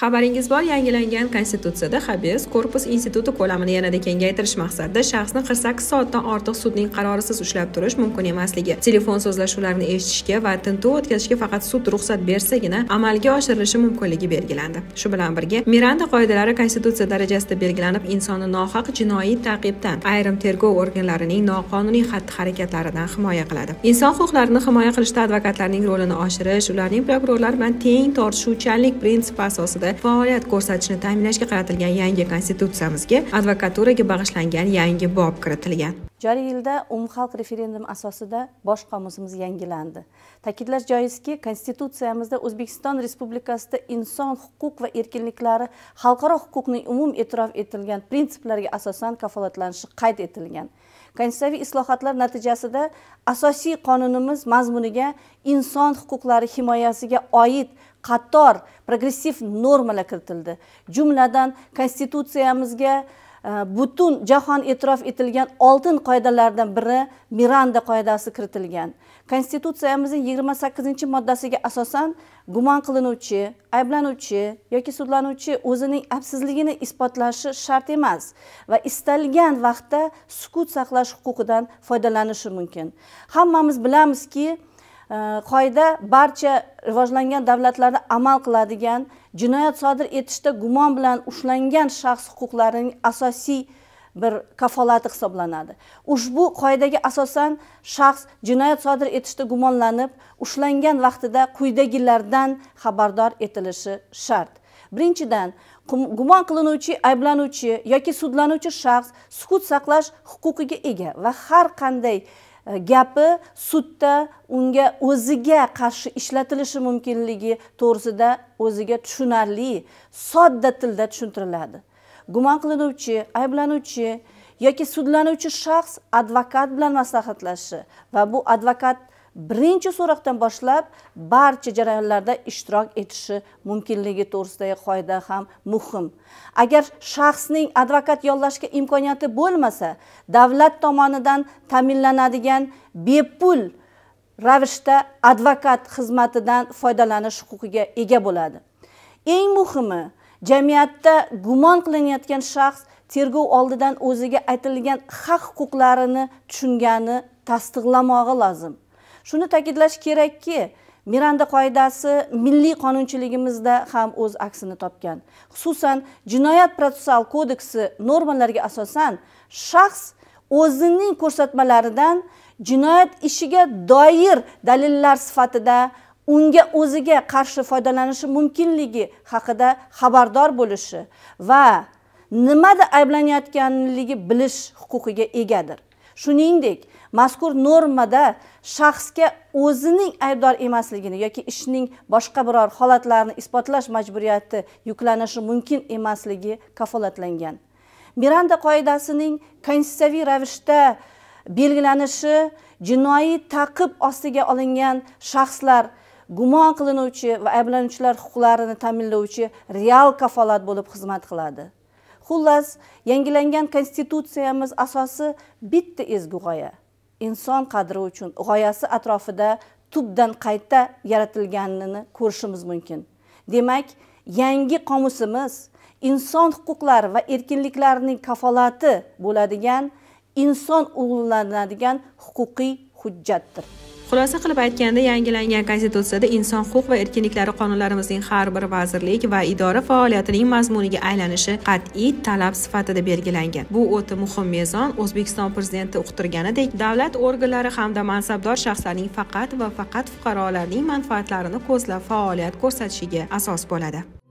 xabaringiz bor yangilangan konstitutsiyada habes korpus instituti ko'lamini yanada kengaytirish maqsadida shaxsni qirq sakkiz soatdan ortiq sudning qarorisiz ushlab turish mumkin emasligi telefon so'zlashuvlarini eshitishga va tintuv o'tkazishga faqat sud ruxsat bersagina amalga oshirilishi mumkinligi belgilandi shu bilan birga miranda qoidalari konstitutsiya darajasida belgilanib insonni nohaq jinoiy ta'qibdan ayrim tergov organlarining noqonuniy xatti harakatlaridan himoya qiladi inson huquqlarini himoya qilishda advokatlarning rolini oshirish ularning prokurorlar bilan teng tortishuvchanlik prinsipi asosida sohasida faoliyat ko'rsatishni ta'minlashga qaratilgan yangi konstitutsiyamizga advokaturaga bag'ishlangan yangi bob kiritilgan joriy yilda umumxalq referendumi asosida bosh qonunimiz yangilandi ta'kidlash joizki konstitutsiyamizda o'zbekiston respublikasida inson huquq va erkinliklari xalqaro huquqning umum e'tirof etilgan prinsiplarga asosan kafolatlanishi qayd etilgan konstitutsiyaviy islohotlar natijasida asosiy qonunimiz mazmuniga inson huquqlari himoyasiga oid qator progressiv normalar kiritildi jumladan konstitutsiyamizga e, butun jahon e'tirof etilgan oltin qoidalardan biri miranda qoidasi kiritilgan konstitutsiyamizning yigirma sakkizinchi moddasiga asosan gumon qilinuvchi ayblanuvchi yoki sudlanuvchi o'zining aybsizligini isbotlashi shart emas va istalgan vaqtda sukut saqlash huquqidan foydalanishi mumkin hammamiz bilamizki Э, qoida barcha rivojlangan davlatlarda amal qiladigan jinoyat sodir etishda gumon bilan ushlangan shaxs huquqlarining asosiy bir kafolati hisoblanadi ushbu qoidaga asosan shaxs jinoyat sodir etishda gumonlanib ushlangan vaqtida quyidagilardan xabardor etilishi shart birinchidan gumon qilinuvchi ayblanuvchi yoki sudlanuvchi shaxs sukut saqlash huquqiga ega va har qanday Э, gapi sudda unga o'ziga qarshi ishlatilishi mumkinligi to'g'risida o'ziga tushunarli sodda tilda tushuntiriladi gumon qilinuvchi ayblanuvchi yoki sudlanuvchi shaxs advokat bilan maslahatlashishi va bu advokat birinchi so'roqdan boshlab barcha jarayonlarda ishtirok etishi mumkinligi to'g'risidagi qoida ham muhim agar shaxsning advokat yollashga imkoniyati bo'lmasa davlat tomonidan ta'minlanadigan bepul ravishda advokat xizmatidan foydalanish huquqiga ega bo'ladi eng muhimi jamiyatda gumon qilinayotgan shaxs tergov oldidan o'ziga aytilgan haq huquqlarini tushungani tasdiqlamog'i lozim shuni ta'kidlash kerakki miranda qoidasi milliy qonunchiligimizda ham o'z aksini topgan xususan jinoyat protsessual kodeksi normalariga asosan shaxs o'zining ko'rsatmalaridan jinoyat ishiga doir dalillar sifatida unga o'ziga qarshi foydalanishi mumkinligi haqida xabardor bo'lishi va nimada ayblanayotganligi bilish huquqiga egadir shuningdek mazkur normada shaxsga o'zining aybdor emasligini yoki ishning boshqa biror holatlarini isbotlash majburiyati yuklanishi mumkin emasligi kafolatlangan miranda qoidasining konstitutsiyaviy ravishda belgilanishi jinoiy taqib ostiga olingan shaxslar gumon qilinuvchi va ayblanuvchilar huquqlarini ta'minlovchi real kafolat bo'lib xizmat qiladi xullas yangilangan konstitutsiyamiz asosi bitta ezgu g'oya inson qadri uchun g'oyasi atrofida tubdan qayta yaratilganini ko'rishimiz mumkin demak yangi qomusimiz inson huquqlari va erkinliklarining kafolati bo'ladigan inson ulug'lanadigan huquqiy hujjatdir xulosa qilib aytganda yangilangan konstitutsiyada inson huquq va erkinliklari qonunlarimizning har bir vazirlik va idora faoliyatining mazmuniga aylanishi qat'iy talab sifatida belgilangan bu o'ta muhim mezon o'zbekiston prezidenti uqtirganidek davlat organlari hamda mansabdor shaxslarning faqat va faqat fuqarolarning manfaatlarini ko'zlab faoliyat ko'rsatishiga asos bo'ladi